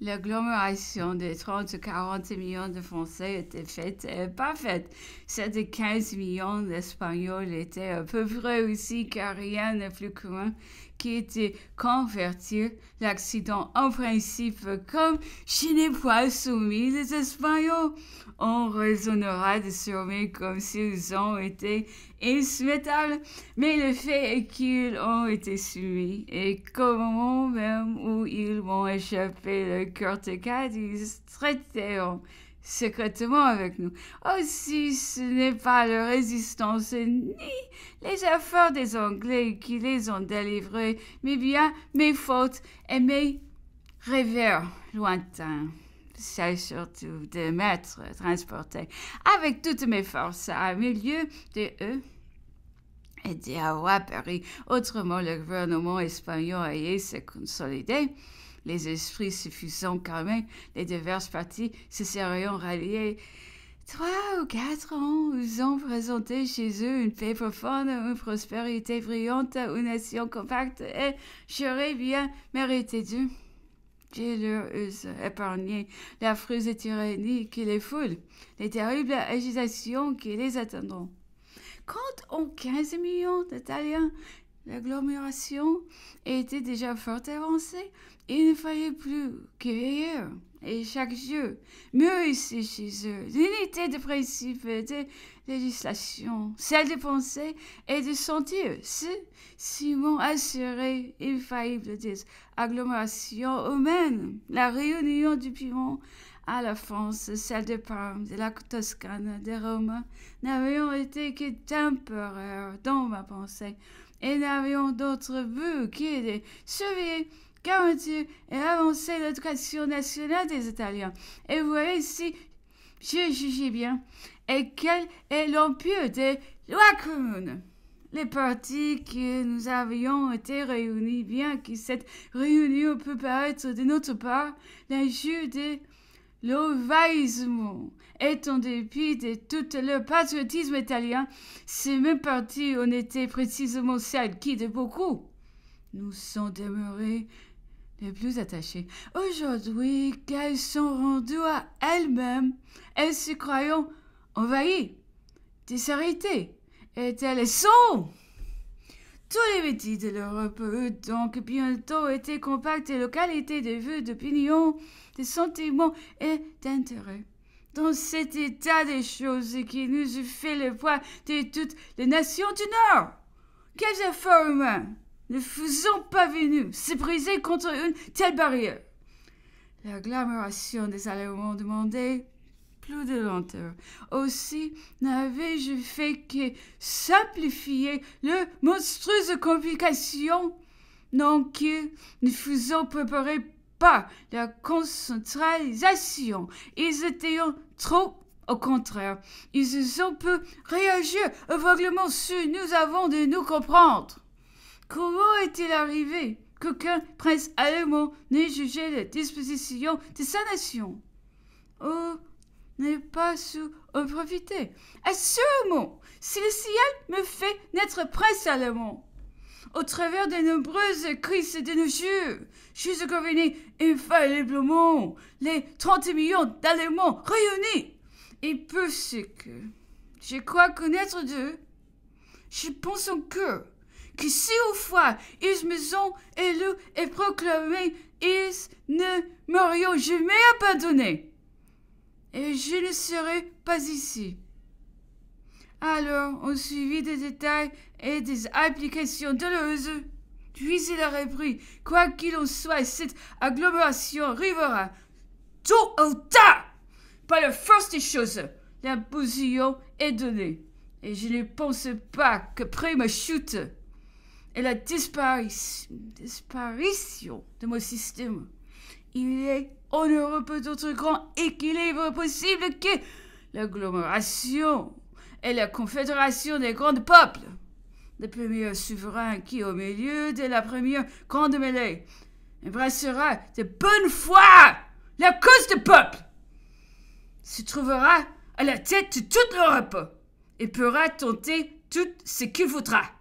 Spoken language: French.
L'agglomération de 30-40 millions de Français était faite et euh, pas faite. Celle de 15 millions d'Espagnols était à peu près aussi car rien n'est plus commun qui était convertir l'accident en principe comme je n'ai pas soumis les Espagnols. On raisonnera sûrement comme s'ils ont été insoumettables, mais le fait est qu'ils ont été soumis et qu'au moment même où ils vont échapper le cœur de Cadiz, traiteront secrètement avec nous. Aussi, oh, ce n'est pas la résistance ni les efforts des Anglais qui les ont délivrés, mais bien mes fautes et mes rêveurs lointains. C'est surtout de m'être transporté avec toutes mes forces à milieu de eux et d'avoir Paris. Autrement, le gouvernement espagnol allait se consolider les esprits suffisants calmés les diverses parties se seraient ralliées. Trois ou quatre ans ils ont présenté chez eux une paix profonde, une prospérité brillante, une nation compacte, et j'aurais bien mérité Dieu. J'ai leur épargné la frise tyrannie qui les foule, les terribles agitations qui les attendront. Quand on 15 millions d'Italiens L'agglomération était déjà fort avancée il ne fallait plus que qu'ailleurs et chaque jeu, mieux ici chez eux, l'unité de principe de législation, celle de penser et de sentir, si Simon assurait infaillible des agglomération humaine, la réunion du piment à la France, celle de Parme, de la Toscane, de Rome, n'avions été que temporaires dans ma pensée, et n'avions d'autre but que de surveiller, garantir et avancer l'éducation nationale des Italiens. Et vous voyez ici, j'ai jugé bien, et quel est l'empire des lois communes les partis que nous avions été réunis, bien que cette réunion peut paraître de notre part la des L'envahissement est en dépit de tout le patriotisme italien, ces mêmes parties ont été précisément celles qui, de beaucoup, nous sont demeurées les plus attachées. Aujourd'hui qu'elles sont rendues à elles-mêmes, elles se croyant envahies, désarrêtées, Et elles sont tous les métiers de l'Europe ont donc bientôt été compacts et localités de vues, d'opinions, de sentiments et d'intérêts. Dans cet état des choses qui nous fait le poids de toutes les nations du Nord, quels efforts humains ne faisons pas venu se briser contre une telle barrière L'agglomération des Allemands demandait de lenteur. Aussi n'avais-je fait que simplifier le monstrueuse complication non que ne faisons préparer pas la concentration. Ils étaient trop au contraire, ils ont peu réagi aveuglement sur nous avons de nous comprendre. Comment est-il arrivé qu'aucun prince allemand n'ait jugé la disposition de sa nation n'ai pas su en profiter. Assurément, si le ciel me fait naître allemand, Au travers de nombreuses crises de nos jours, je suis convenu infailliblement les 30 millions d'Allemands réunis. Et pour ce que je crois connaître d'eux, je pense encore que si au fois ils me sont élus et proclamés, ils ne m'auront jamais abandonné et je ne serai pas ici. Alors, on suivi des détails et des applications douloureuses. Puis il a repris, quoi qu'il en soit, cette agglomération arrivera, Tout au tas, par la force des choses. La est donnée, et je ne pense pas que près ma chute et la disparition de mon système, il est en Europe d'autres grands équilibre possible que l'agglomération et la confédération des grands peuples. Le premier souverain qui, au milieu de la première grande mêlée, embrassera de bonne foi la cause du peuple, se trouvera à la tête de toute l'Europe et pourra tenter tout ce qu'il voudra.